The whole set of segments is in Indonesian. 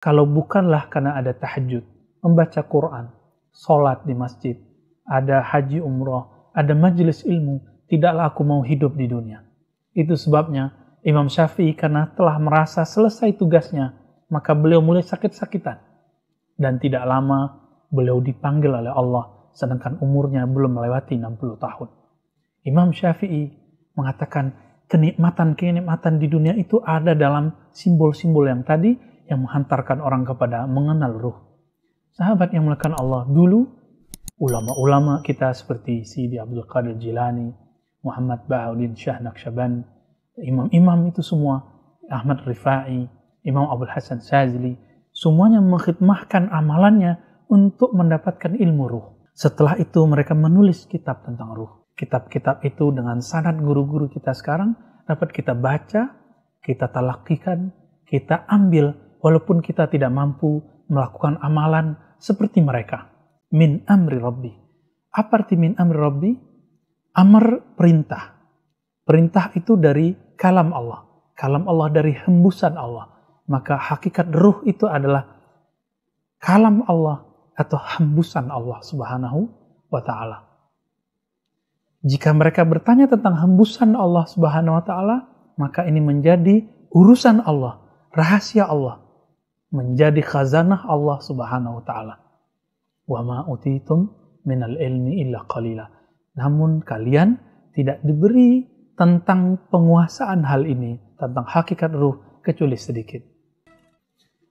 Kalau bukanlah karena ada tahajud, membaca Quran, sholat di masjid, ada haji umroh, ada majelis ilmu, tidaklah aku mau hidup di dunia. Itu sebabnya Imam Syafi'i karena telah merasa selesai tugasnya, maka beliau mulai sakit-sakitan. Dan tidak lama beliau dipanggil oleh Allah, sedangkan umurnya belum melewati 60 tahun. Imam Syafi'i mengatakan kenikmatan-kenikmatan di dunia itu ada dalam simbol-simbol yang tadi, yang menghantarkan orang kepada mengenal ruh. Sahabat yang melakukan Allah dulu, ulama-ulama kita seperti Sidi Abdul Qadir Jilani, Muhammad Ba'udin Syah Naqsyaban, imam-imam itu semua, Ahmad Rifai, Imam Abdul Hasan Sazli, semuanya mengkhidmahkan amalannya untuk mendapatkan ilmu ruh. Setelah itu mereka menulis kitab tentang ruh. Kitab-kitab itu dengan sanad guru-guru kita sekarang dapat kita baca, kita talakikan, kita ambil walaupun kita tidak mampu melakukan amalan seperti mereka. Min amri Rabbi. Apa arti min amri Rabbi? Amr perintah. Perintah itu dari kalam Allah. Kalam Allah dari hembusan Allah. Maka hakikat ruh itu adalah kalam Allah atau hembusan Allah subhanahu wa ta'ala. Jika mereka bertanya tentang hembusan Allah subhanahu wa ta'ala, maka ini menjadi urusan Allah, rahasia Allah menjadi khazanah Allah Subhanahu wa taala. Wa ma utitum minal ilmi illa qalila. Namun kalian tidak diberi tentang penguasaan hal ini, tentang hakikat ruh kecuali sedikit.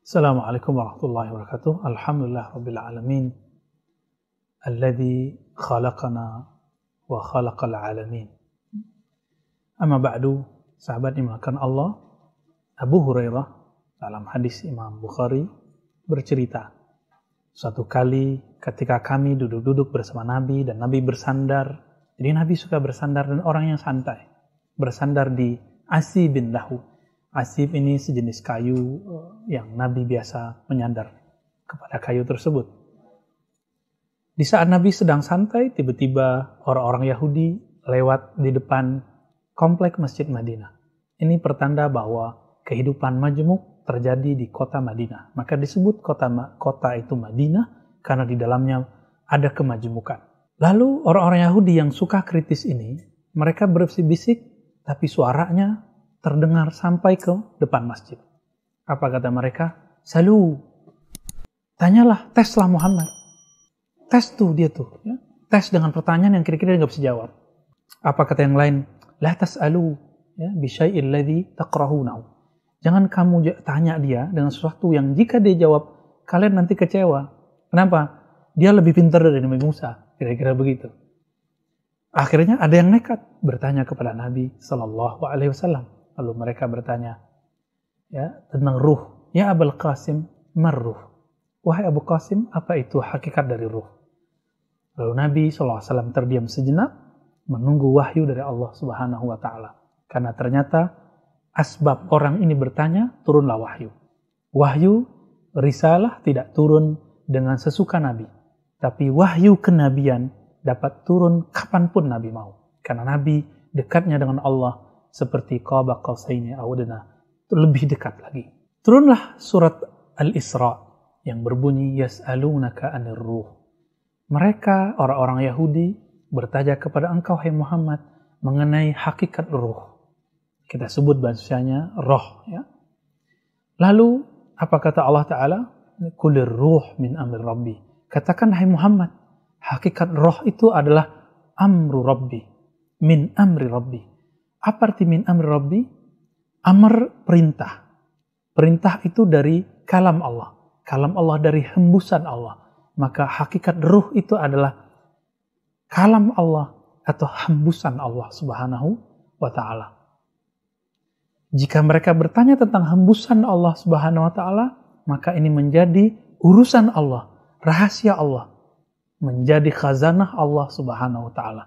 Assalamualaikum warahmatullahi wabarakatuh. Alhamdulillah rabbil alamin. Alladhi khalaqana wa khalaqal alamin. Amma ba'du, sahabat dimakan Allah, Abu Hurairah dalam hadis Imam Bukhari bercerita suatu kali ketika kami duduk-duduk bersama Nabi dan Nabi bersandar jadi Nabi suka bersandar dan orang yang santai bersandar di Asib bin Lahu Asib ini sejenis kayu eh, yang Nabi biasa menyandar kepada kayu tersebut di saat Nabi sedang santai tiba-tiba orang-orang Yahudi lewat di depan komplek Masjid Madinah ini pertanda bahwa kehidupan majemuk terjadi di kota Madinah. Maka disebut kota kota itu Madinah karena di dalamnya ada kemajemukan. Lalu orang-orang Yahudi yang suka kritis ini, mereka berbisik-bisik tapi suaranya terdengar sampai ke depan masjid. Apa kata mereka? Salu. Tanyalah, teslah Muhammad. Tes tuh dia tuh. Ya. Tes dengan pertanyaan yang kira-kira nggak bisa jawab. Apa kata yang lain? La tas'alu ya, bisyai'il ladhi taqrahunau. Jangan kamu tanya dia dengan sesuatu yang jika dia jawab, kalian nanti kecewa. Kenapa? Dia lebih pintar dari Nabi Musa. Kira-kira begitu. Akhirnya ada yang nekat bertanya kepada Nabi Shallallahu Alaihi Wasallam. Lalu mereka bertanya ya tentang ruh. Ya Abul Qasim, marruh. Wahai Abu Qasim, apa itu hakikat dari ruh? Lalu Nabi SAW terdiam sejenak, menunggu wahyu dari Allah Subhanahu wa Ta'ala. Karena ternyata asbab orang ini bertanya, turunlah wahyu. Wahyu, risalah tidak turun dengan sesuka Nabi. Tapi wahyu kenabian dapat turun kapanpun Nabi mau. Karena Nabi dekatnya dengan Allah seperti qaba qausaini audana lebih dekat lagi. Turunlah surat Al-Isra yang berbunyi yas'alunaka anir ruh. Mereka orang-orang Yahudi bertanya kepada engkau hai Muhammad mengenai hakikat ruh. Kita sebut bahasanya roh. Ya. Lalu apa kata Allah Ta'ala? Kulir ruh min amri Rabbi. Katakan hai Muhammad, hakikat roh itu adalah amru Rabbi. Min amri Rabbi. Apa arti min amri Rabbi? Amr perintah. Perintah itu dari kalam Allah. Kalam Allah dari hembusan Allah. Maka hakikat ruh itu adalah kalam Allah atau hembusan Allah subhanahu wa ta'ala. Jika mereka bertanya tentang hembusan Allah Subhanahu wa taala, maka ini menjadi urusan Allah, rahasia Allah, menjadi khazanah Allah Subhanahu wa taala.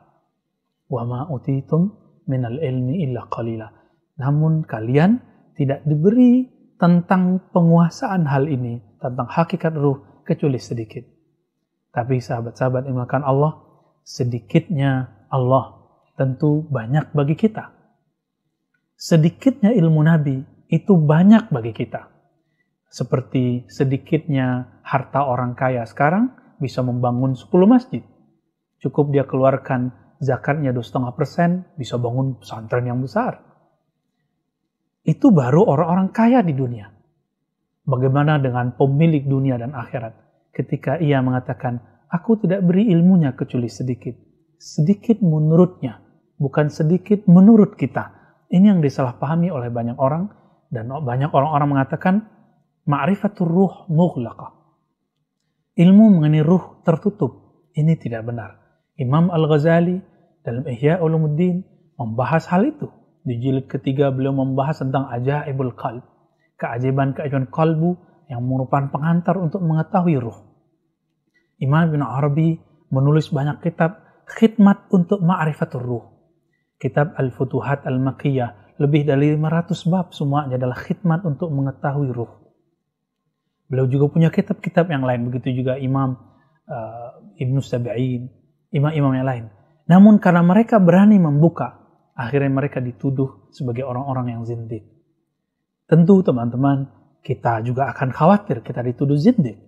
Wa ma utitum minal ilmi illa qalila. Namun kalian tidak diberi tentang penguasaan hal ini, tentang hakikat ruh kecuali sedikit. Tapi sahabat-sahabat yang makan Allah, sedikitnya Allah tentu banyak bagi kita sedikitnya ilmu Nabi itu banyak bagi kita. Seperti sedikitnya harta orang kaya sekarang bisa membangun 10 masjid. Cukup dia keluarkan zakatnya 2,5 persen, bisa bangun pesantren yang besar. Itu baru orang-orang kaya di dunia. Bagaimana dengan pemilik dunia dan akhirat? Ketika ia mengatakan, aku tidak beri ilmunya kecuali sedikit. Sedikit menurutnya, bukan sedikit menurut kita ini yang disalahpahami oleh banyak orang dan banyak orang-orang mengatakan ma'rifatul ruh mughlaqah. Ilmu mengenai ruh tertutup. Ini tidak benar. Imam Al-Ghazali dalam Ihya Ulumuddin membahas hal itu. Di jilid ketiga beliau membahas tentang ajaibul qalb. Keajaiban-keajaiban kalbu yang merupakan pengantar untuk mengetahui ruh. Imam bin Arabi menulis banyak kitab khidmat untuk ma'rifatul ruh kitab Al-Futuhat Al-Makiyah. Lebih dari 500 bab semuanya adalah khidmat untuk mengetahui ruh. Beliau juga punya kitab-kitab yang lain. Begitu juga Imam uh, eh, Ibn Sabi'in, imam-imam yang lain. Namun karena mereka berani membuka, akhirnya mereka dituduh sebagai orang-orang yang zindik. Tentu teman-teman, kita juga akan khawatir kita dituduh zindik.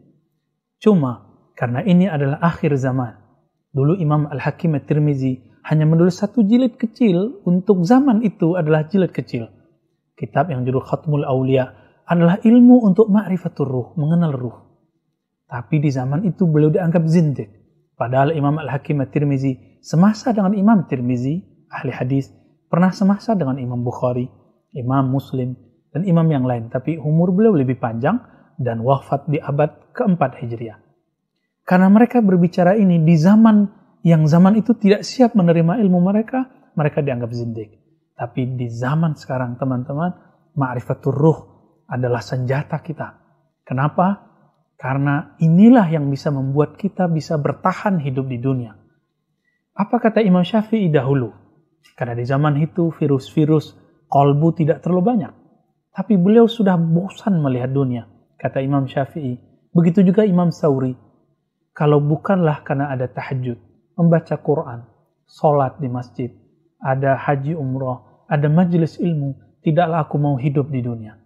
Cuma karena ini adalah akhir zaman. Dulu Imam Al-Hakim At-Tirmizi hanya menulis satu jilid kecil untuk zaman itu adalah jilid kecil. Kitab yang judul Khatmul Aulia adalah ilmu untuk ma'rifatul ruh, mengenal ruh. Tapi di zaman itu beliau dianggap zindik. Padahal Imam Al-Hakim At-Tirmizi semasa dengan Imam Tirmizi, ahli hadis, pernah semasa dengan Imam Bukhari, Imam Muslim, dan imam yang lain. Tapi umur beliau lebih panjang dan wafat di abad keempat Hijriah. Karena mereka berbicara ini di zaman yang zaman itu tidak siap menerima ilmu mereka, mereka dianggap zindik. Tapi di zaman sekarang teman-teman, ma'rifatul ruh adalah senjata kita. Kenapa? Karena inilah yang bisa membuat kita bisa bertahan hidup di dunia. Apa kata Imam Syafi'i dahulu? Karena di zaman itu virus-virus kolbu tidak terlalu banyak. Tapi beliau sudah bosan melihat dunia, kata Imam Syafi'i. Begitu juga Imam Sauri. Kalau bukanlah karena ada tahajud, membaca Quran, sholat di masjid, ada haji umroh, ada majelis ilmu, tidaklah aku mau hidup di dunia.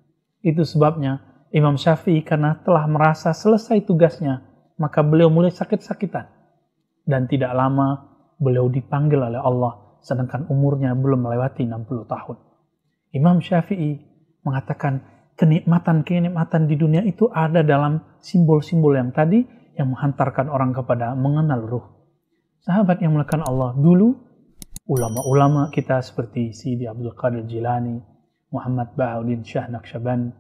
Itu sebabnya Imam Syafi'i karena telah merasa selesai tugasnya, maka beliau mulai sakit-sakitan. Dan tidak lama beliau dipanggil oleh Allah, sedangkan umurnya belum melewati 60 tahun. Imam Syafi'i mengatakan kenikmatan-kenikmatan di dunia itu ada dalam simbol-simbol yang tadi yang menghantarkan orang kepada mengenal ruh sahabat yang melakukan Allah dulu ulama-ulama kita seperti Sidi Abdul Qadir Jilani, Muhammad Ba'udin Syah Naqsyaban,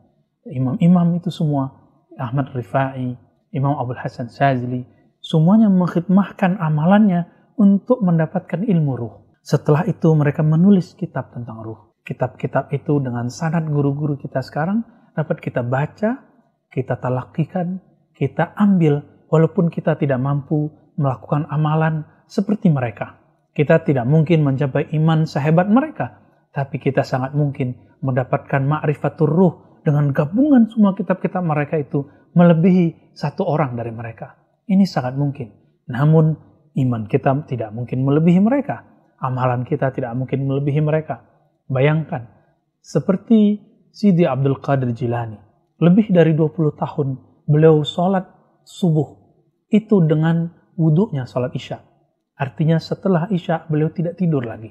imam-imam itu semua, Ahmad Rifai, Imam Abdul Hasan Sazli, semuanya mengkhidmahkan amalannya untuk mendapatkan ilmu ruh. Setelah itu mereka menulis kitab tentang ruh. Kitab-kitab itu dengan sanad guru-guru kita sekarang dapat kita baca, kita talakikan, kita ambil walaupun kita tidak mampu melakukan amalan seperti mereka. Kita tidak mungkin mencapai iman sehebat mereka, tapi kita sangat mungkin mendapatkan ma'rifatur ruh dengan gabungan semua kitab-kitab mereka itu melebihi satu orang dari mereka. Ini sangat mungkin. Namun iman kita tidak mungkin melebihi mereka. Amalan kita tidak mungkin melebihi mereka. Bayangkan, seperti Sidi Abdul Qadir Jilani. Lebih dari 20 tahun beliau sholat subuh. Itu dengan wudhunya sholat isya. Artinya setelah isya beliau tidak tidur lagi.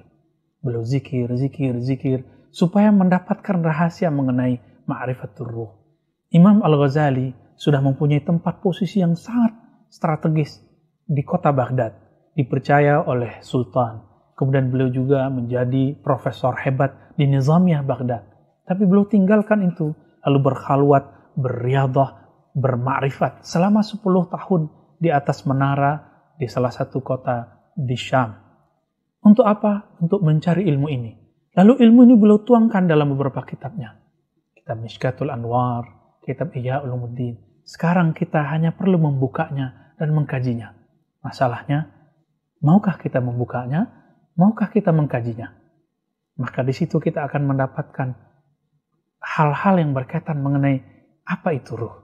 Beliau zikir, zikir, zikir supaya mendapatkan rahasia mengenai ma'rifatul ruh. Imam Al-Ghazali sudah mempunyai tempat posisi yang sangat strategis di kota Baghdad, dipercaya oleh sultan. Kemudian beliau juga menjadi profesor hebat di Nizamiyah Baghdad. Tapi beliau tinggalkan itu, lalu berkhalwat, berriadah, bermakrifat selama 10 tahun di atas menara di salah satu kota di Syam. Untuk apa? Untuk mencari ilmu ini. Lalu ilmu ini beliau tuangkan dalam beberapa kitabnya. Kitab Mishkatul Anwar, Kitab Iya Ulumuddin. Sekarang kita hanya perlu membukanya dan mengkajinya. Masalahnya, maukah kita membukanya? Maukah kita mengkajinya? Maka di situ kita akan mendapatkan hal-hal yang berkaitan mengenai apa itu ruh.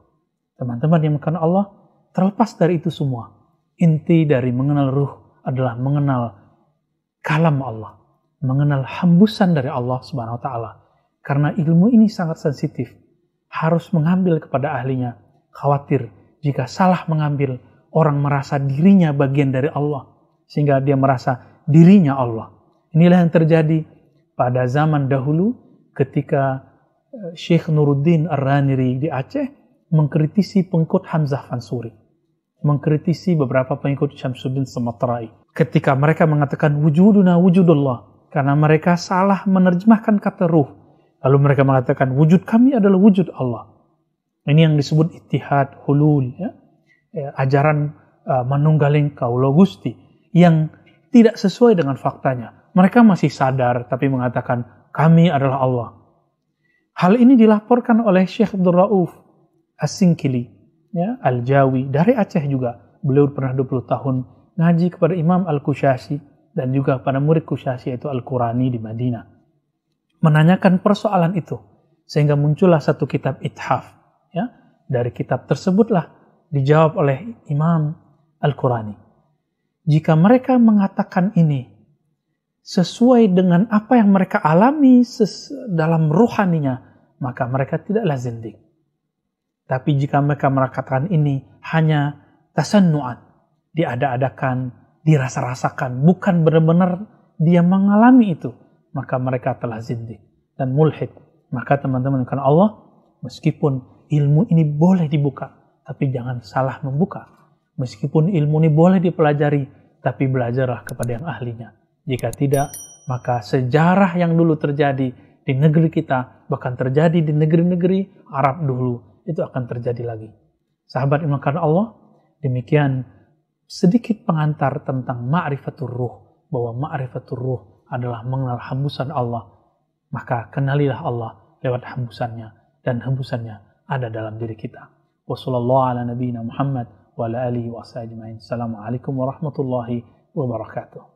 Teman-teman yang bukan Allah, Terlepas dari itu semua, inti dari mengenal ruh adalah mengenal kalam Allah, mengenal hembusan dari Allah Subhanahu wa taala. Karena ilmu ini sangat sensitif, harus mengambil kepada ahlinya. Khawatir jika salah mengambil, orang merasa dirinya bagian dari Allah sehingga dia merasa dirinya Allah. Inilah yang terjadi pada zaman dahulu ketika eh, Syekh Nuruddin Ar-Raniri di Aceh mengkritisi pengikut Hamzah Fansuri mengkritisi beberapa pengikut Syamsuddin Sematrai ketika mereka mengatakan wujuduna wujudullah karena mereka salah menerjemahkan kata ruh lalu mereka mengatakan wujud kami adalah wujud Allah ini yang disebut ittihad hulul ya, ya ajaran uh, manunggaling kaulo gusti yang tidak sesuai dengan faktanya mereka masih sadar tapi mengatakan kami adalah Allah hal ini dilaporkan oleh Syekh Abdul Rauf as singkili ya, Al-Jawi dari Aceh juga. Beliau pernah 20 tahun ngaji kepada Imam Al-Kushasi dan juga kepada murid Kushasi yaitu Al-Qurani di Madinah. Menanyakan persoalan itu sehingga muncullah satu kitab Ithaf ya. Dari kitab tersebutlah dijawab oleh Imam Al-Qurani. Jika mereka mengatakan ini sesuai dengan apa yang mereka alami dalam ruhaninya, maka mereka tidaklah zindik tapi jika mereka merakatkan ini hanya tasannuan, diada-adakan, dirasa-rasakan, bukan benar-benar dia mengalami itu, maka mereka telah zindik dan mulhid. Maka teman-teman karena Allah, meskipun ilmu ini boleh dibuka, tapi jangan salah membuka. Meskipun ilmu ini boleh dipelajari, tapi belajarlah kepada yang ahlinya. Jika tidak, maka sejarah yang dulu terjadi di negeri kita, bahkan terjadi di negeri-negeri Arab dulu, itu akan terjadi lagi. Sahabat iman karena Allah, demikian sedikit pengantar tentang ma'rifatur ruh, bahwa ma'rifatur ruh adalah mengenal hembusan Allah. Maka kenalilah Allah lewat hembusannya dan hembusannya ada dalam diri kita. Wassalamualaikum warahmatullahi wabarakatuh.